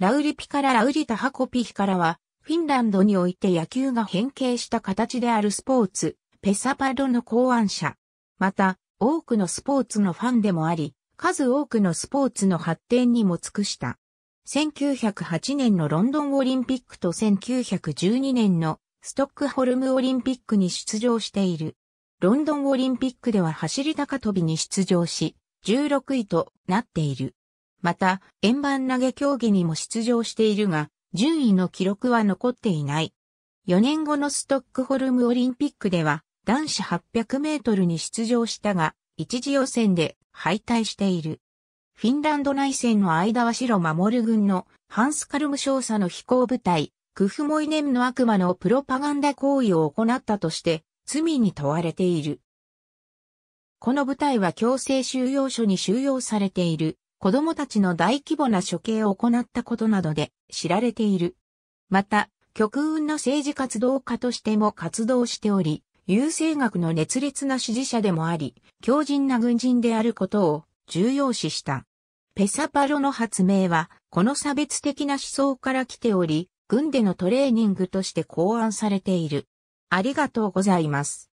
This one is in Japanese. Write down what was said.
ラウリピからラウリタハコピヒからは、フィンランドにおいて野球が変形した形であるスポーツ、ペサパドの考案者。また、多くのスポーツのファンでもあり、数多くのスポーツの発展にも尽くした。1908年のロンドンオリンピックと1912年のストックホルムオリンピックに出場している。ロンドンオリンピックでは走り高跳びに出場し、16位となっている。また、円盤投げ競技にも出場しているが、順位の記録は残っていない。4年後のストックホルムオリンピックでは、男子800メートルに出場したが、一次予選で敗退している。フィンランド内戦の間は白守軍のハンスカルム少佐の飛行部隊、クフモイネムの悪魔のプロパガンダ行為を行ったとして、罪に問われている。この部隊は強制収容所に収容されている。子供たちの大規模な処刑を行ったことなどで知られている。また、極右の政治活動家としても活動しており、優勢学の熱烈な支持者でもあり、強靭な軍人であることを重要視した。ペサパロの発明は、この差別的な思想から来ており、軍でのトレーニングとして考案されている。ありがとうございます。